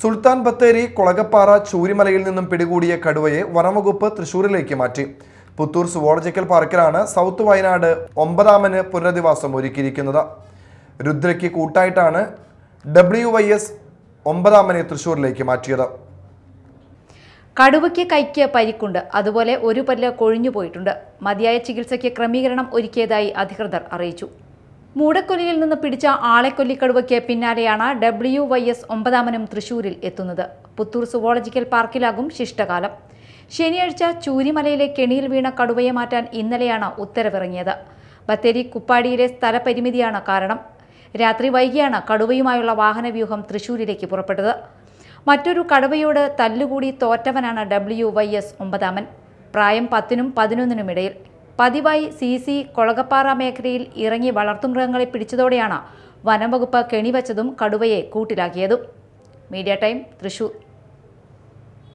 സുൽത്താൻ ബത്തേരി കുളകപ്പാറ ചൂരിമലയിൽ നിന്നും പിടികൂടിയ കടുവയെ വനംവകുപ്പ് തൃശൂരിലേക്ക് മാറ്റി പുത്തൂർ സുവോളജിക്കൽ പാർക്കിലാണ് സൗത്ത് വയനാട് ഒമ്പതാമന് പുനരധിവാസം ഒരുക്കിയിരിക്കുന്നത് രുദ്രയ്ക്ക് കൂട്ടായിട്ടാണ് ഡബ്ല്യു വൈ എസ് ഒമ്പതാമനെ തൃശൂരിലേക്ക് മാറ്റിയത് കടുവയ്ക്ക് കൈക്ക് പരിക്കുണ്ട് അതുപോലെ ഒരു പല്ല് കൊഴിഞ്ഞു പോയിട്ടുണ്ട് മതിയായ ചികിത്സയ്ക്ക് ക്രമീകരണം ഒരുക്കിയതായി അധികൃതർ അറിയിച്ചു മൂടക്കൊല്ലിയിൽ നിന്ന് പിടിച്ച ആളെക്കൊല്ലിക്കടുവയ്ക്ക് പിന്നാലെയാണ് ഡബ്ല്യു വൈ എസ് ഒമ്പതാമനും തൃശൂരിൽ എത്തുന്നത് പുത്തൂർ സുവോളജിക്കൽ പാർക്കിലാകും ശിഷ്ടകാലം ശനിയാഴ്ച ചൂരിമലയിലെ കെണിയിൽ വീണ കടുവയെ മാറ്റാൻ ഇന്നലെയാണ് ഉത്തരവിറങ്ങിയത് ബത്തേരി കുപ്പാടിയിലെ സ്ഥലപരിമിതിയാണ് കാരണം രാത്രി വൈകിയാണ് കടുവയുമായുള്ള വാഹനവ്യൂഹം തൃശൂരിലേക്ക് പുറപ്പെട്ടത് മറ്റൊരു കടുവയോട് തല്ലുകൂടി തോറ്റവനാണ് ഡബ്ല്യു വൈ എസ് ഒമ്പതാമൻ പ്രായം പത്തിനും പതിനൊന്നിനുമിടയിൽ ഇടയിൽ പതിവായി സി സി കൊളകപ്പാറ മേഖലയിൽ ഇറങ്ങി വളർത്തുമൃഗങ്ങളെ പിടിച്ചതോടെയാണ് വനംവകുപ്പ് കെണിവച്ചതും കടുവയെ കൂട്ടിലാക്കിയതും മീഡിയ ടൈം തൃശൂർ